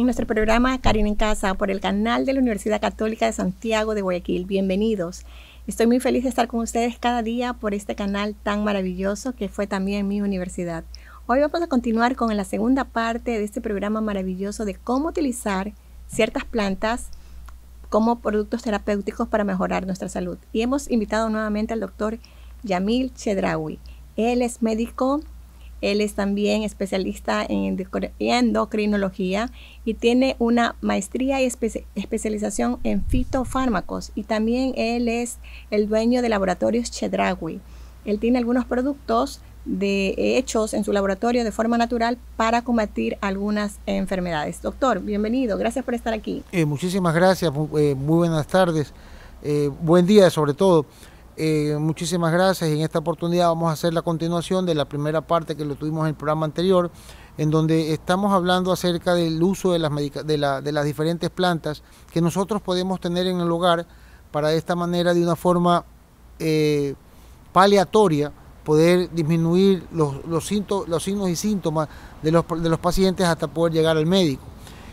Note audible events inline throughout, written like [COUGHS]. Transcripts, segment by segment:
en nuestro programa Karina en Casa por el canal de la Universidad Católica de Santiago de Guayaquil. Bienvenidos. Estoy muy feliz de estar con ustedes cada día por este canal tan maravilloso que fue también mi universidad. Hoy vamos a continuar con la segunda parte de este programa maravilloso de cómo utilizar ciertas plantas como productos terapéuticos para mejorar nuestra salud. Y hemos invitado nuevamente al doctor Yamil Chedraui. Él es médico él es también especialista en endocrinología y tiene una maestría y especialización en fitofármacos. Y también él es el dueño de laboratorios Chedragui. Él tiene algunos productos de hechos en su laboratorio de forma natural para combatir algunas enfermedades. Doctor, bienvenido, gracias por estar aquí. Eh, muchísimas gracias, eh, muy, buenas tardes, eh, buen día sobre todo. Eh, muchísimas gracias y en esta oportunidad vamos a hacer la continuación de la primera parte que lo tuvimos en el programa anterior, en donde estamos hablando acerca del uso de las, las diferentes plantas que nosotros podemos tener en el hogar para de esta manera, de una forma eh, paliatoria, poder disminuir los, los, signos y síntomas de los, de los pacientes hasta poder llegar al médico.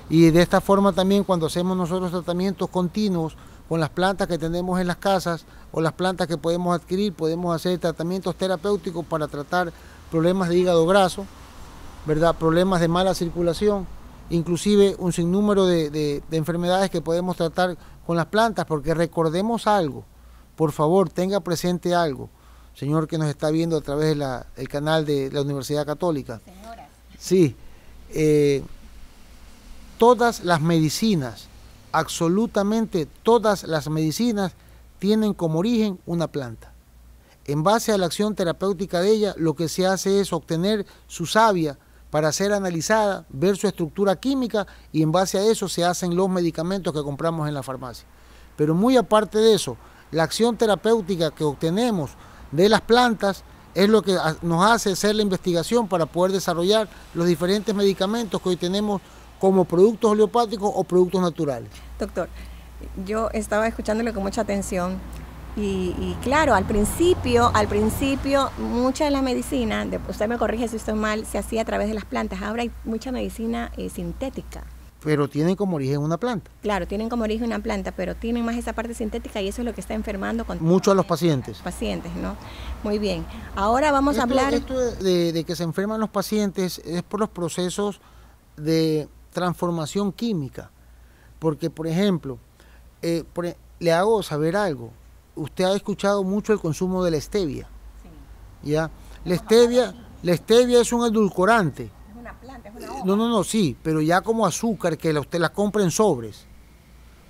Y de esta forma también cuando hacemos nosotros tratamientos continuos con las plantas que tenemos en las casas, o las plantas que podemos adquirir, podemos hacer tratamientos terapéuticos para tratar problemas de hígado graso, ¿verdad? problemas de mala circulación, inclusive un sinnúmero de, enfermedades que podemos tratar con las plantas, porque recordemos algo, por favor, tenga presente algo, señor que nos está viendo a través del canal de la Universidad Católica. Sí, eh, todas las medicinas, absolutamente todas las medicinas tienen como origen una planta. En base a la acción terapéutica de ella, lo que se hace es obtener su savia para ser analizada, ver su estructura química y en base a eso se hacen los medicamentos que compramos en la farmacia. Pero muy aparte de eso, la acción terapéutica que obtenemos de las plantas es lo que nos hace hacer la investigación para poder desarrollar los diferentes medicamentos que hoy tenemos como productos oleopáticos o productos naturales. Doctor, yo estaba escuchándolo con mucha atención. Y, claro, al principio, al principio, mucha de la medicina, usted me corrige si estoy mal, se hacía a través de las plantas. Ahora hay mucha medicina eh, sintética. Pero tienen como origen una planta. Claro, tienen como origen una planta, pero tienen más esa parte sintética y eso es lo que está enfermando con mucho a los pacientes. Pacientes, ¿no? Muy bien. Ahora vamos a hablar. Esto de que se enferman los pacientes es por los procesos de transformación química, porque por ejemplo eh, e, le hago saber algo. Usted ha escuchado mucho el consumo de la stevia. ¿Ya? La stevia, la stevia es un edulcorante. Eh, no, no, no, sí, pero ya como azúcar que la, usted la compra en sobres.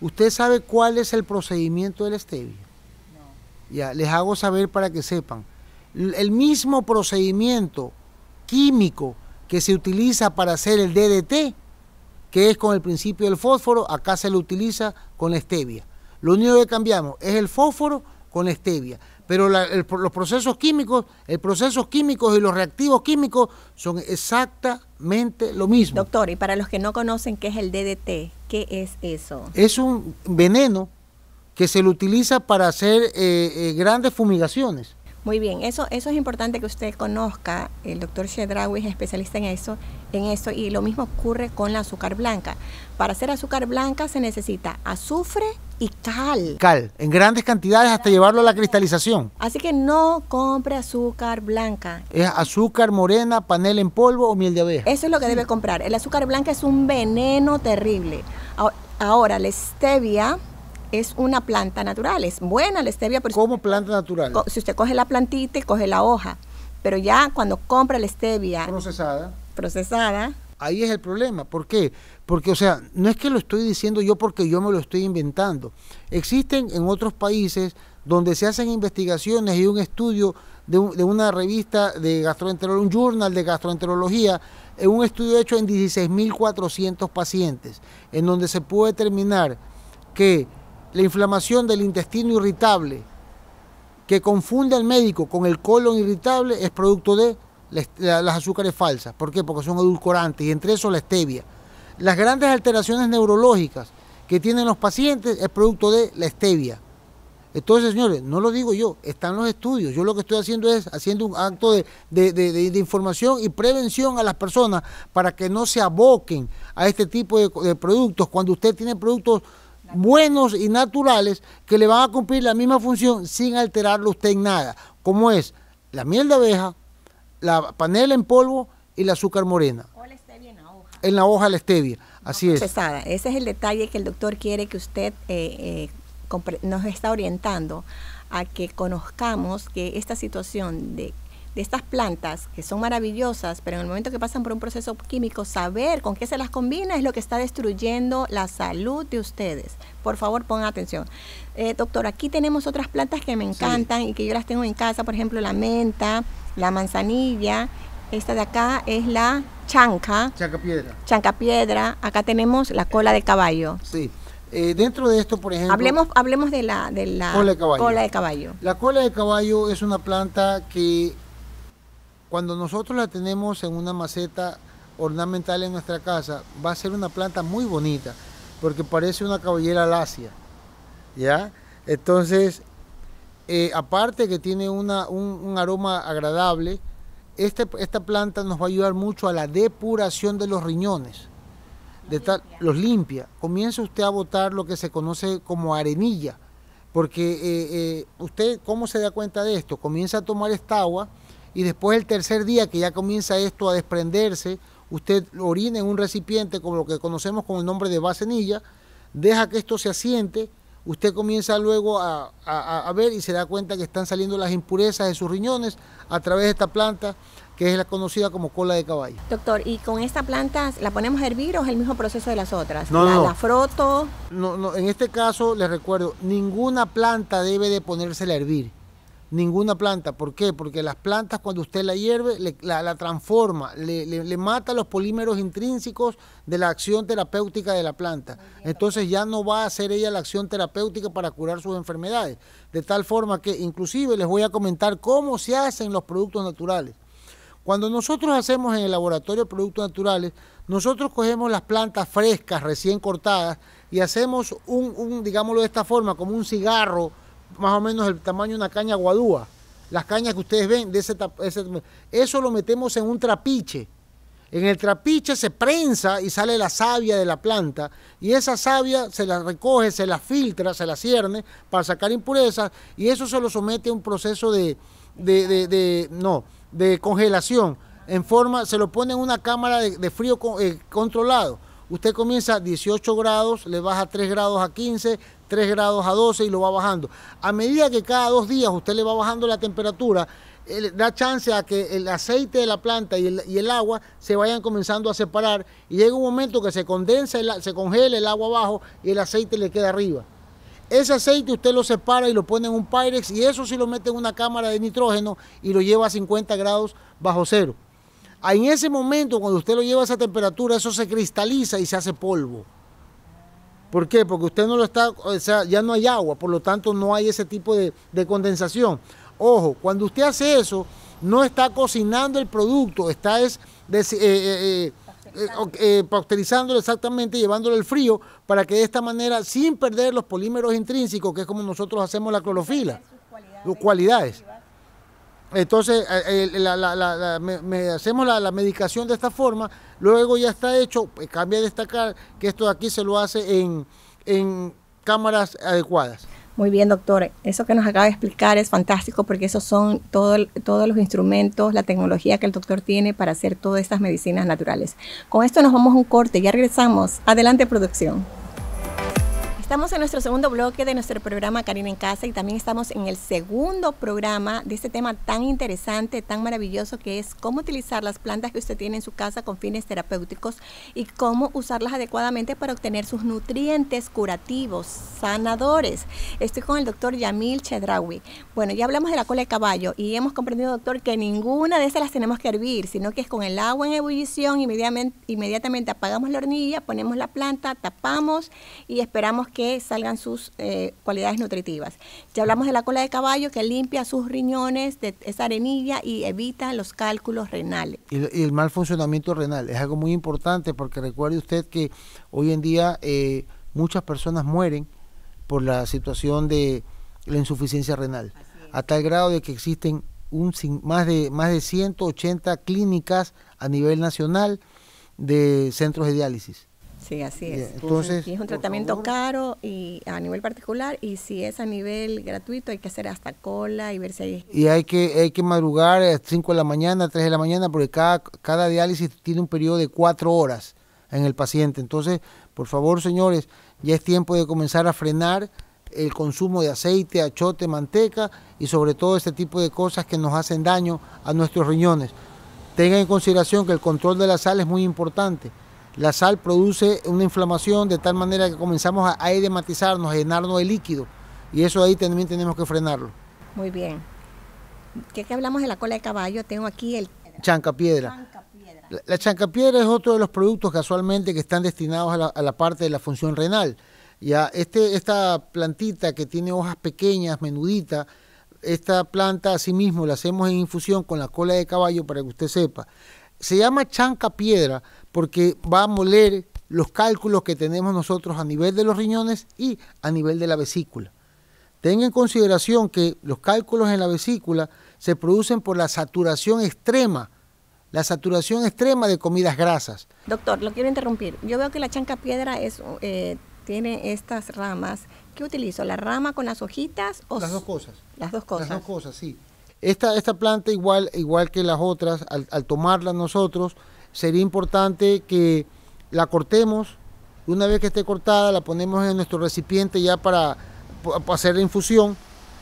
¿Usted sabe cuál es el procedimiento de la stevia? Ya, les hago saber para que sepan. El mismo procedimiento químico que se utiliza para hacer el DDT que es con el principio del fósforo, acá se lo utiliza con la stevia. Lo único que cambiamos es el fósforo con la stevia, pero los procesos químicos, el procesos químicos y los reactivos químicos son exactamente lo mismo. Doctor, y para los que no conocen qué es el DDT, ¿qué es eso? Es un veneno que se lo utiliza para hacer eh, eh, grandes fumigaciones. Muy bien, eso, eso es importante que usted conozca. El doctor Shedrawi es especialista en eso, en eso y lo mismo ocurre con la azúcar blanca. Para hacer azúcar blanca se necesita azufre y cal. Cal, en grandes cantidades hasta llevarlo a la cristalización. Así que no compre azúcar blanca. Es azúcar morena, panela en polvo o miel de abeja. Eso es lo que debe comprar. El azúcar blanca es un veneno terrible. Ahora, la stevia es una planta natural, es buena la stevia. Pero ¿Cómo planta natural? Si usted coge la plantita y coge la hoja, pero ya cuando compra la stevia... Procesada. Procesada. Ahí es el problema. ¿Por qué? Porque, o sea, no es que lo estoy diciendo yo porque yo me lo estoy inventando. Existen en otros países donde se hacen investigaciones y un estudio de, una revista de gastroenterología, un journal de gastroenterología, eh, un estudio hecho en 16.400 pacientes, en donde se puede determinar que la inflamación del intestino irritable que confunde al médico con el colon irritable es producto de las azúcares falsas. ¿Por qué? Porque son edulcorantes y entre eso la stevia. Las grandes alteraciones neurológicas que tienen los pacientes es producto de la stevia. Entonces, señores, no lo digo yo, están los estudios. Yo lo que estoy haciendo es haciendo un acto de, de información y prevención a las personas para que no se aboquen a este tipo de, productos. Cuando usted tiene productos buenos y naturales que le van a cumplir la misma función sin alterarlo usted en nada, como es la miel de abeja, la panela en polvo y el azúcar morena. O la stevia en la hoja. En la hoja la stevia, así es. Ese es el detalle que el doctor quiere que usted eh, eh, nos está orientando a que conozcamos que esta situación de de estas plantas que son maravillosas, pero en el momento que pasan por un proceso químico, saber con qué se las combina es lo que está destruyendo la salud de ustedes. Por favor, pongan atención. Eh, doctor, aquí tenemos otras plantas que me encantan y que yo las tengo en casa, por ejemplo, la menta, la manzanilla. Esta de acá es la chanca. Chanca piedra. Chanca piedra. Acá tenemos la cola de caballo. Sí. Eh, dentro de esto, por ejemplo... Hablemos, hablemos de la, de la cola de caballo. La cola de caballo es una planta que cuando nosotros la tenemos en una maceta ornamental en nuestra casa, va a ser una planta muy bonita, porque parece una cabellera lacia. ¿Ya? Entonces, eh, aparte que tiene un, aroma agradable, este, esta planta nos va a ayudar mucho a la depuración de los riñones. De los, tal, limpia. los limpia. Comienza usted a botar lo que se conoce como arenilla, porque eh, eh, usted, ¿cómo se da cuenta de esto? Comienza a tomar esta agua y después el tercer día que ya comienza esto a desprenderse, usted orina en un recipiente como lo que conocemos con el nombre de vasenilla, deja que esto se asiente, usted comienza luego a, ver y se da cuenta que están saliendo las impurezas de sus riñones a través de esta planta que es la conocida como cola de caballo. Doctor, ¿y con esta planta la ponemos a hervir o es el mismo proceso de las otras? No, no. la froto. No, no, en este caso les recuerdo, ninguna planta debe de ponérsela a hervir Ninguna planta. ¿Por qué? Porque las plantas cuando usted la hierve, la, transforma, le, mata los polímeros intrínsecos de la acción terapéutica de la planta. Entonces ya no va a hacer ella la acción terapéutica para curar sus enfermedades. De tal forma que inclusive les voy a comentar cómo se hacen los productos naturales. Cuando nosotros hacemos en el laboratorio productos naturales, nosotros cogemos las plantas frescas, recién cortadas, y hacemos un, un digámoslo de esta forma, como un cigarro más o menos el tamaño de una caña guadúa. Las cañas que ustedes ven, de ese, eso lo metemos en un trapiche. En el trapiche se prensa y sale la savia de la planta y esa savia se la recoge, se la filtra, se la cierne para sacar impurezas y eso se lo somete a un proceso de, no, de congelación. En forma, se lo pone en una cámara de, frío eh, controlado Usted comienza a 18 grados, le baja 3 grados a 15, 3 grados a 12 y lo va bajando. A medida que cada dos días usted le va bajando la temperatura, da chance a que el aceite de la planta y el, agua se vayan comenzando a separar y llega un momento que se condensa, se congela el agua abajo y el aceite le queda arriba. Ese aceite usted lo separa y lo pone en un Pyrex y eso sí lo mete en una cámara de nitrógeno y lo lleva a 50 grados bajo cero. En ese momento, cuando usted lo lleva a esa temperatura, eso se cristaliza y se hace polvo. ¿Por qué? Porque usted no lo está, o sea, ya no hay agua, por lo tanto no hay ese tipo de, condensación. Ojo, cuando usted hace eso, no está cocinando el producto, está es, eh, eh, eh, pasteurizándolo exactamente, llevándolo al frío, para que de esta manera, sin perder los polímeros intrínsecos, que es como nosotros hacemos la clorofila, Sus cualidades entonces, hacemos la, medicación de esta forma, luego ya está hecho, pues, cambia de destacar que esto aquí se lo hace en, cámaras adecuadas. Muy bien, doctor. Eso que nos acaba de explicar es fantástico porque esos son todos los instrumentos, la tecnología que el doctor tiene para hacer todas estas medicinas naturales. Con esto nos vamos a un corte, ya regresamos. Adelante, producción. Estamos en nuestro segundo bloque de nuestro programa Karina en Casa y también estamos en el segundo programa de este tema tan interesante, tan maravilloso que es cómo utilizar las plantas que usted tiene en su casa con fines terapéuticos y cómo usarlas adecuadamente para obtener sus nutrientes curativos, sanadores. Estoy con el doctor Yamil Chedrawi. Bueno, ya hablamos de la cola de caballo y hemos comprendido, doctor, que ninguna de esas las tenemos que hervir, sino que es con el agua en ebullición, inmediatamente, inmediatamente apagamos la hornilla, ponemos la planta, tapamos y esperamos que salgan sus eh, cualidades nutritivas. Ya hablamos de la cola de caballo que limpia sus riñones de esa arenilla y evita los cálculos renales. Y, el mal funcionamiento renal es algo muy importante porque recuerde usted que hoy en día eh, muchas personas mueren por la situación de la insuficiencia renal, a tal grado de que existen un, más, de, más de 180 clínicas a nivel nacional de centros de diálisis Sí, así es. Y, entonces, es un tratamiento caro y a nivel particular y si es a nivel gratuito hay que hacer hasta cola y ver si hay... Y hay que, hay que madrugar a eh, 5 de la mañana, 3 de la mañana, porque cada, cada diálisis tiene un periodo de 4 horas en el paciente. Entonces, por favor, señores, ya es tiempo de comenzar a frenar el consumo de aceite, achote, manteca y sobre todo este tipo de cosas que nos hacen daño a nuestros riñones. Tengan en consideración que el control de la sal es muy importante. La sal produce una inflamación de tal manera que comenzamos a edematizarnos, a llenarnos de líquido. Y eso ahí también tenemos que frenarlo. Muy bien. ¿Qué que hablamos de la cola de caballo, tengo aquí el... Chancapiedra. La, chancapiedra es otro de los productos casualmente que están destinados a la, parte de la función renal. Ya, este, esta plantita que tiene hojas pequeñas, menuditas esta planta asimismo la hacemos en infusión con la cola de caballo para que usted sepa. Se llama chancapiedra piedra porque va a moler los cálculos que tenemos nosotros a nivel de los riñones y a nivel de la vesícula. Tenga en consideración que los cálculos en la vesícula se producen por la saturación extrema, la saturación extrema de comidas grasas. Doctor, lo quiero interrumpir. Yo veo que la chanca piedra eh, tiene estas ramas. ¿Qué utilizo? ¿La rama con las hojitas? O las dos cosas. Las dos cosas. Las dos cosas, sí. Esta, esta planta, igual, igual que las otras, al, al tomarla nosotros, sería importante que la cortemos. Una vez que esté cortada, la ponemos en nuestro recipiente ya para, hacer la infusión.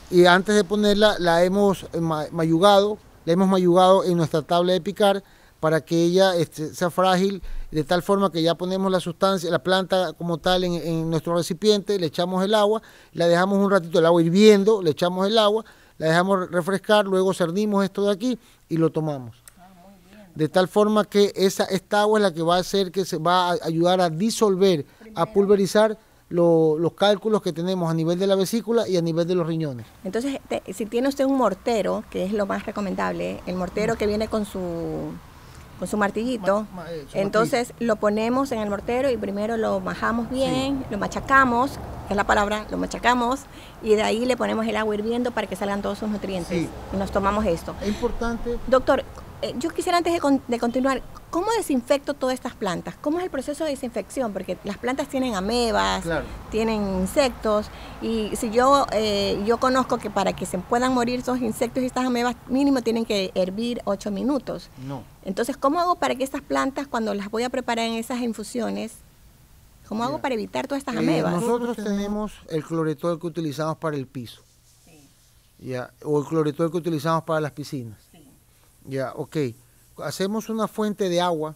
Y antes de ponerla, la hemos mayugado, la hemos mayugado en nuestra tabla de picar para que ella este, sea frágil, de tal forma que ya ponemos la sustancia, la planta como tal en, en, nuestro recipiente, le echamos el agua, la dejamos un ratito el agua hirviendo, le echamos el agua, la dejamos refrescar, luego cernimos esto de aquí y lo tomamos de tal forma que esa, esta agua es la que va a hacer que se va a ayudar a disolver, a pulverizar los cálculos que tenemos a nivel de la vesícula y a nivel de los riñones. Entonces, si tiene usted un mortero, que es lo más recomendable, el mortero que viene con su con su martillito. Eh, entonces lo ponemos en el mortero y primero lo majamos bien, lo machacamos, es la palabra, lo machacamos y de ahí le ponemos el agua hirviendo para que salgan todos sus nutrientes. Y nos tomamos esto. Es importante. Doctor, eh, yo quisiera antes de, continuar, ¿cómo desinfecto todas estas plantas? ¿Cómo es el proceso de desinfección? Porque las plantas tienen amebas, tienen insectos, y si yo, eh, yo conozco que para que se puedan morir esos insectos y estas amebas, mínimo tienen que hervir ocho minutos. No. Entonces, ¿cómo hago para que estas plantas, cuando las voy a preparar en esas infusiones, ¿cómo hago para evitar todas estas eh, amebas? Nosotros tenemos el cloretol que utilizamos para el piso. Ya, o el cloretol que utilizamos para las piscinas. Ya, ok. Hacemos una fuente de agua,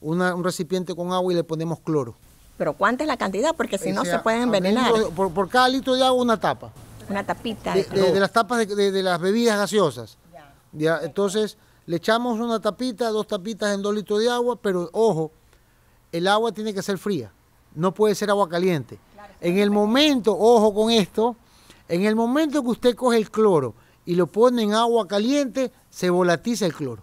un recipiente con agua y le ponemos cloro. Pero ¿cuánta es la cantidad? Porque si no se puede envenenar. por, cada litro de agua una tapa. Una tapita. De, las tapas de, las bebidas gaseosas. Ya. entonces le echamos una tapita, dos tapitas en dos litros de agua, pero ojo, el agua tiene que ser fría, no puede ser agua caliente. en el momento, ojo con esto, en el momento que usted coge el cloro y lo ponen en agua caliente, se volatiza el cloro.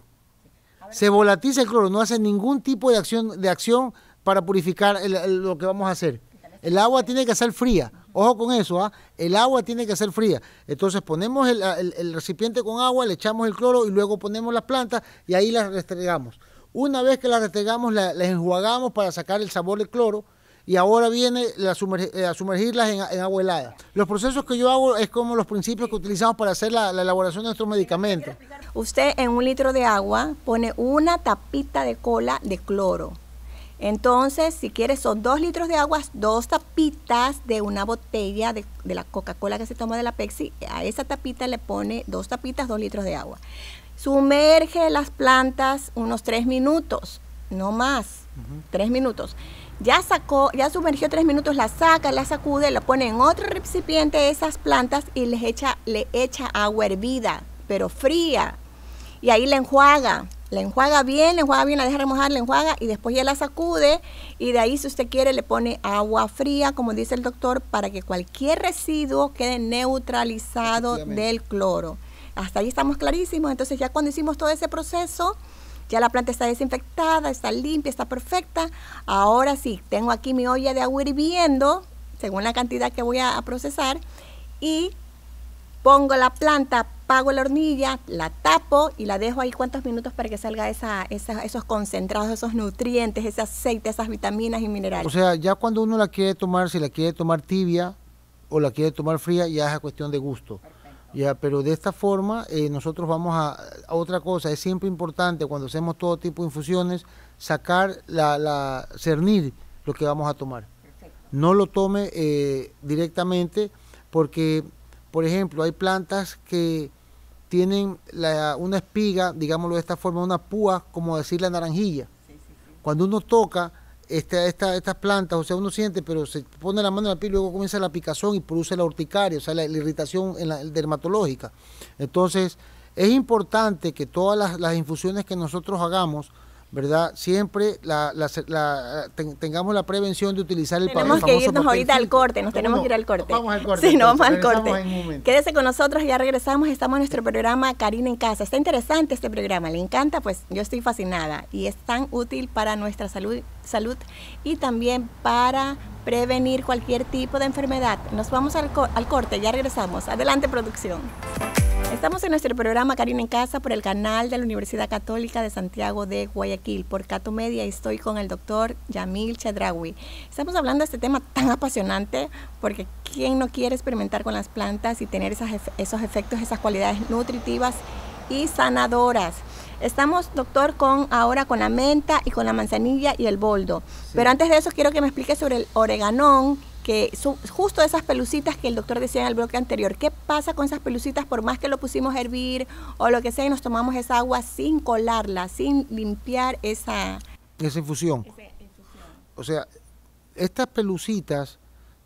Se volatiza el cloro, no hace ningún tipo de acción, de acción para purificar lo que vamos a hacer. El agua tiene que ser fría. Ojo con eso, ¿ah? el agua tiene que ser fría. Entonces ponemos el, recipiente con agua, le echamos el cloro y luego ponemos las plantas y ahí las restregamos. Una vez que las restregamos, las enjuagamos para sacar el sabor del cloro y ahora viene eh, a sumergirlas en, agua helada. Los procesos que yo hago es como los principios que utilizamos para hacer la, elaboración de nuestros medicamentos. Usted en un litro de agua pone una tapita de cola de cloro. Entonces, si quiere son dos litros de agua, dos tapitas de una botella de, de la Coca-Cola que se toma de la Pepsi. A esa tapita le pone dos tapitas, dos litros de agua. Sumerge las plantas unos tres minutos, no más, tres minutos ya sacó, ya sumergió tres minutos, la saca, la sacude, la pone en otro recipiente de esas plantas y les echa, le echa agua hervida, pero fría. Y ahí la enjuaga, la enjuaga bien, la enjuaga bien, la deja remojar, la enjuaga y después ya la sacude y de ahí si usted quiere le pone agua fría, como dice el doctor, para que cualquier residuo quede neutralizado del cloro. Hasta ahí estamos clarísimos. Entonces ya cuando hicimos todo ese proceso, ya la planta está desinfectada, está limpia, está perfecta. Ahora sí, tengo aquí mi olla de agua hirviendo, según la cantidad que voy a, procesar, y pongo la planta, pago la hornilla, la tapo y la dejo ahí cuántos minutos para que salga esa, esos concentrados, esos nutrientes, ese aceite, esas vitaminas y minerales. O sea, ya cuando uno la quiere tomar, si la quiere tomar tibia o la quiere tomar fría, ya es cuestión de gusto. Ya, pero de esta forma eh, nosotros vamos a, otra cosa, es siempre importante cuando hacemos todo tipo de infusiones sacar la, la cernir lo que vamos a tomar. No lo tome eh, directamente porque, por ejemplo, hay plantas que tienen una espiga, digámoslo de esta forma, una púa, como decir la naranjilla. Cuando uno toca, esta, estas plantas, o sea, uno siente, pero se pone la mano en la piel y luego comienza la picazón y produce la urticaria, o sea, la, irritación en la, dermatológica. Entonces, es importante que todas las, infusiones que nosotros hagamos ¿verdad? Siempre tengamos la prevención de utilizar el Tenemos que irnos ahorita al corte, nos tenemos que ir al corte. Vamos al corte. Sí, no, vamos al corte. Quédese con nosotros, ya regresamos, estamos en nuestro programa Karina en Casa. Está interesante este programa, le encanta, pues yo estoy fascinada y es tan útil para nuestra salud, salud y también para prevenir cualquier tipo de enfermedad. Nos vamos al, al corte, ya regresamos. Adelante, producción. Estamos en nuestro programa Karina en Casa por el canal de la Universidad Católica de Santiago de Guayaquil, por Cato Media, y estoy con el doctor Yamil Chedrawi. Estamos hablando de este tema tan apasionante, porque ¿quién no quiere experimentar con las plantas y tener esos efectos, esas cualidades nutritivas y sanadoras? Estamos, doctor, con ahora con la menta y con la manzanilla y el boldo. Pero antes de eso quiero que me explique sobre el oreganón que son justo esas pelucitas que el doctor decía en el bloque anterior. ¿Qué pasa con esas pelucitas por más que lo pusimos a hervir o lo que sea y nos tomamos esa agua sin colarla, sin limpiar esa... Esa infusión. Esa infusión. O sea, estas pelucitas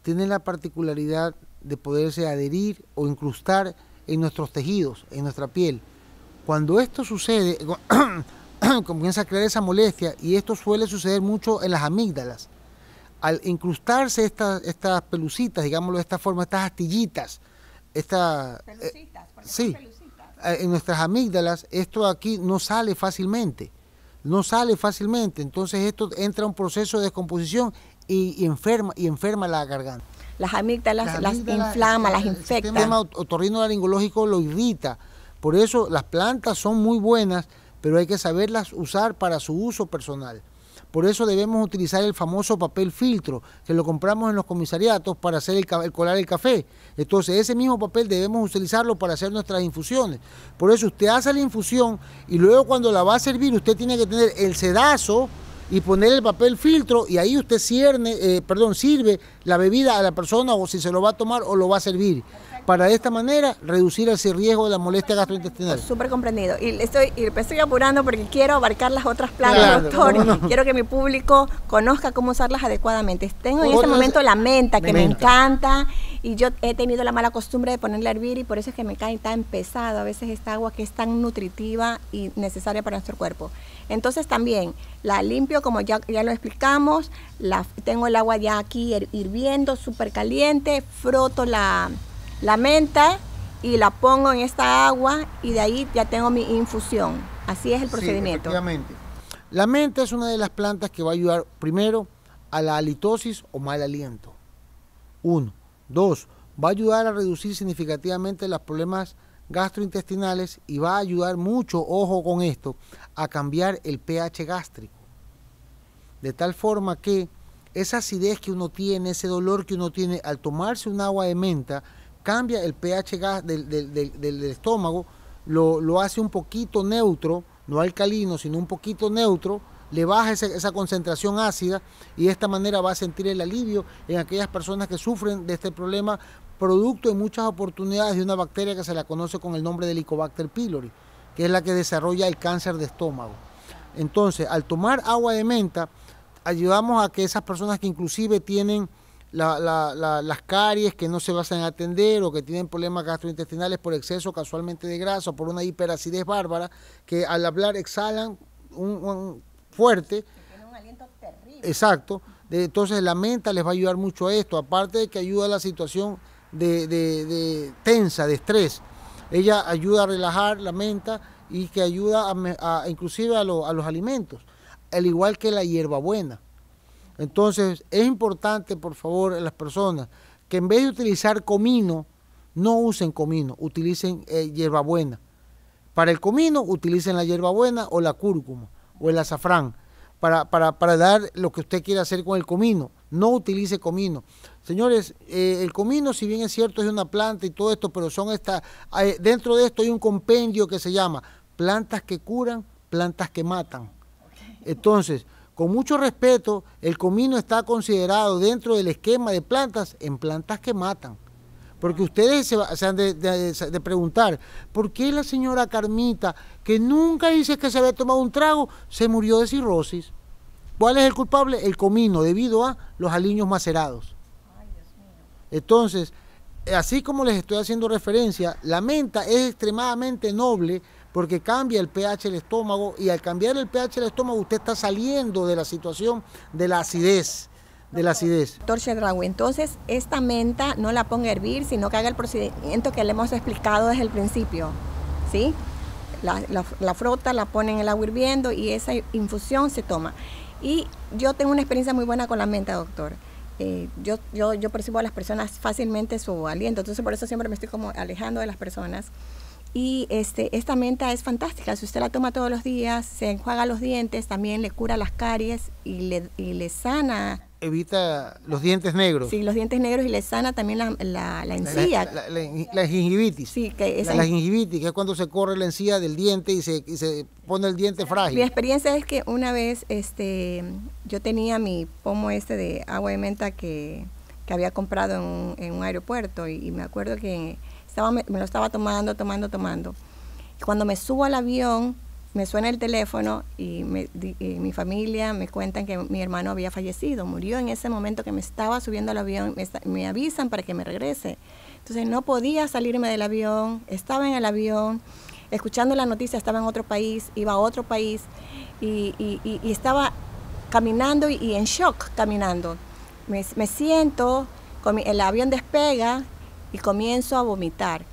tienen la particularidad de poderse adherir o incrustar en nuestros tejidos, en nuestra piel. Cuando esto sucede, [COUGHS] comienza a crear esa molestia y esto suele suceder mucho en las amígdalas al incrustarse estas estas pelucitas, digámoslo de esta forma, estas astillitas, estas... Eh, pelucitas, sí, eh, en nuestras amígdalas, esto aquí no sale fácilmente, no sale fácilmente, entonces esto entra a un proceso de descomposición y, enferma, y enferma la garganta. Las amígdalas las, inflama, las eh, infecta. El sistema otorrinolaringológico lo irrita, por eso las plantas son muy buenas, pero hay que saberlas usar para su uso personal. Por eso debemos utilizar el famoso papel filtro, que lo compramos en los comisariatos para hacer el, colar el café. Entonces, ese mismo papel debemos utilizarlo para hacer nuestras infusiones. Por eso usted hace la infusión y luego cuando la va a servir, usted tiene que tener el sedazo y poner el papel filtro y ahí usted cierne, eh, perdón, sirve la bebida a la persona o si se lo va a tomar o lo va a servir. Para de esta manera reducir ese riesgo de la molestia gastrointestinal. Súper comprendido. Y estoy, y estoy apurando porque quiero abarcar las otras plantas, doctor. Quiero que mi público conozca cómo usarlas adecuadamente. Tengo en este momento la menta, que me encanta y yo he tenido la mala costumbre de ponerla a hervir y por eso es que me cae tan pesado a veces esta agua que es tan nutritiva y necesaria para nuestro cuerpo. Entonces también la limpio como ya, ya lo explicamos, la, tengo el agua ya aquí hirviendo, súper caliente, froto la, la menta y la pongo en esta agua y de ahí ya tengo mi infusión. Así es el procedimiento. Sí, la menta es una de las plantas que va a ayudar primero a la halitosis o mal aliento. Uno Dos, va a ayudar a reducir significativamente los problemas gastrointestinales y va a ayudar mucho, ojo con esto, a cambiar el pH gástrico. De tal forma que esa acidez que uno tiene, ese dolor que uno tiene al tomarse un agua de menta, cambia el pH del, estómago, lo hace un poquito neutro, no alcalino, sino un poquito neutro, le baja esa, concentración ácida y de esta manera va a sentir el alivio en aquellas personas que sufren de este problema, producto en muchas oportunidades de una bacteria que se la conoce con el nombre de Helicobacter pylori, que es la que desarrolla el cáncer de estómago. Entonces, al tomar agua de menta, ayudamos a que esas personas que inclusive tienen las caries que no se basan en atender o que tienen problemas gastrointestinales por exceso casualmente de grasa o por una hiperacidez bárbara, que al hablar exhalan un, fuerte. un aliento terrible. Exacto. entonces la menta les va a ayudar mucho a esto, aparte de que ayuda a la situación de, tensa, de estrés. Ella ayuda a relajar la menta y que ayuda a, inclusive a, los alimentos, al igual que la hierbabuena. Entonces es importante, por favor, a las personas que en vez de utilizar comino, no usen comino, utilicen eh, hierbabuena. Para el comino utilicen la hierbabuena o la cúrcuma o el azafrán para, dar lo que usted quiera hacer con el comino. No utilice comino. Señores, eh, el comino, si bien es cierto, es una planta y todo esto, pero son estas, eh, dentro de esto hay un compendio que se llama plantas que curan, plantas que matan. Entonces, con mucho respeto, el comino está considerado dentro del esquema de plantas en plantas que matan. Porque ustedes se, han de, de, preguntar, ¿por qué la señora Carmita, que nunca dice que se había tomado un trago, se murió de cirrosis? ¿Cuál es el culpable? El comino, debido a los aliños macerados. Entonces, así como les estoy haciendo referencia, la menta es extremadamente noble porque cambia el pH del estómago y al cambiar el pH del estómago usted está saliendo de la situación de la acidez de la acidez. Entonces, esta menta no la ponga a hervir, sino que haga el procedimiento que le hemos explicado desde el principio. ¿sí? La, la, la frota, la pone en el agua hirviendo y esa infusión se toma. Y yo tengo una experiencia muy buena con la menta, doctor. Eh, yo, yo, yo percibo a las personas fácilmente su aliento, entonces por eso siempre me estoy como alejando de las personas. Y este, esta menta es fantástica. Si usted la toma todos los días, se enjuaga los dientes, también le cura las caries y le, y le sana evita los dientes negros. Sí, los dientes negros y le sana también la, la, la encía. La, gingivitis. Sí, que es La gingivitis, que es cuando se corre la encía del diente y se, pone el diente frágil. Mi experiencia es que una vez este, yo tenía mi pomo este de agua de menta que, había comprado en un, en un aeropuerto y, me acuerdo que estaba, me, lo estaba tomando, tomando, tomando. cuando me subo al avión me suena el teléfono y, mi familia me cuentan que mi hermano había fallecido, murió en ese momento que me estaba subiendo al avión, me, me, avisan para que me regrese. Entonces no podía salirme del avión, estaba en el avión, escuchando la noticia, estaba en otro país, iba a otro país y, estaba caminando y, en shock caminando. Me, me siento, el avión despega y comienzo a vomitar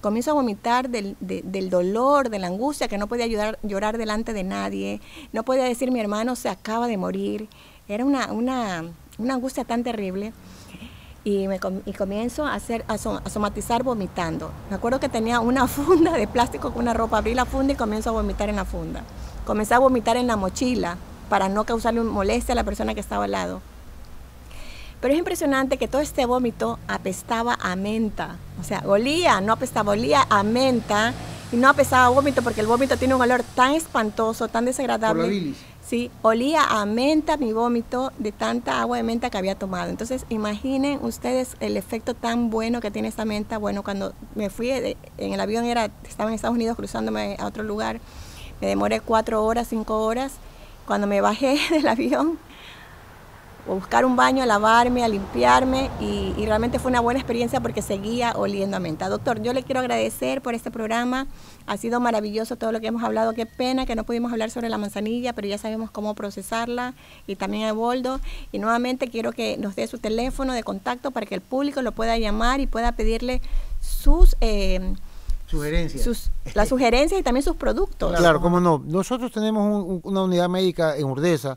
comienzo a vomitar del, del, dolor, de la angustia, que no podía llorar delante de nadie, no podía decir mi hermano se acaba de morir, era una, una, angustia tan terrible. Y, me, comienzo a, hacer, a, somatizar vomitando. Me acuerdo que tenía una [LAUGHS] funda de plástico con una ropa, abrí la funda y comienzo a vomitar en la funda. Comencé a vomitar en la mochila para no causarle molestia a la persona que estaba al lado. Pero es impresionante que todo este vómito apestaba a menta. O sea, olía, no apestaba, olía a menta y no apestaba a vómito porque el vómito tiene un olor tan espantoso, tan desagradable. Por Sí, olía a menta mi vómito de tanta agua de menta que había tomado. Entonces, imaginen ustedes el efecto tan bueno que tiene esta menta. Bueno, cuando me fui en el avión, era, estaba en Estados Unidos cruzándome a otro lugar, me demoré cuatro horas, cinco horas. Cuando me bajé [LAUGHS] del avión, o buscar un baño, a lavarme, a limpiarme y, realmente fue una buena experiencia porque seguía oliendo a menta. Doctor, yo le quiero agradecer por este programa, ha sido maravilloso todo lo que hemos hablado, qué pena que no pudimos hablar sobre la manzanilla, pero ya sabemos cómo procesarla y también a boldo y nuevamente quiero que nos dé su teléfono de contacto para que el público lo pueda llamar y pueda pedirle sus... Eh, sugerencias. las sugerencias y también sus productos. Claro, cómo no. Nosotros tenemos una unidad médica en Urdesa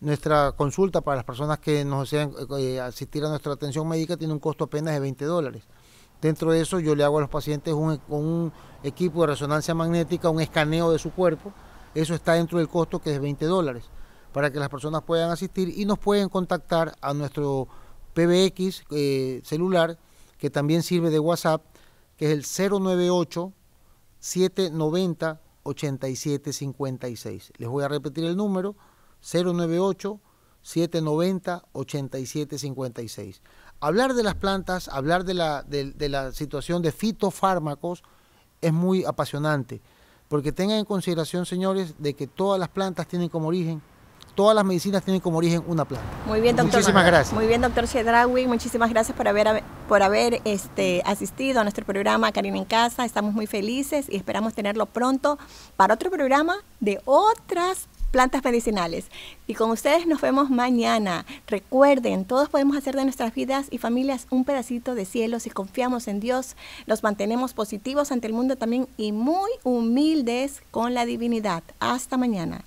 nuestra consulta para las personas que nos desean eh, eh, asistir a nuestra atención médica tiene un costo apenas de 20 dólares. Dentro de eso yo le hago a los pacientes con un equipo de resonancia magnética, un escaneo de su cuerpo. Eso está dentro del costo que es 20 dólares para que las personas puedan asistir y nos pueden contactar a nuestro PBX eh, celular que también sirve de WhatsApp, que es el 098 790 8756. Les voy a repetir el número 098-790-8756. Hablar de las plantas, hablar de la, de, la situación de fitofármacos es muy apasionante, porque tengan en consideración, señores, de que todas las plantas tienen como origen todas las medicinas tienen como origen una planta. Muy bien, doctor. Muchísimas gracias. Muy bien, doctor Siedrawi, Muchísimas gracias por haber, por haber este, asistido a nuestro programa Karina en Casa. Estamos muy felices y esperamos tenerlo pronto para otro programa de otras plantas medicinales. Y con ustedes nos vemos mañana. Recuerden, todos podemos hacer de nuestras vidas y familias un pedacito de cielo si confiamos en Dios, nos mantenemos positivos ante el mundo también y muy humildes con la divinidad. Hasta mañana.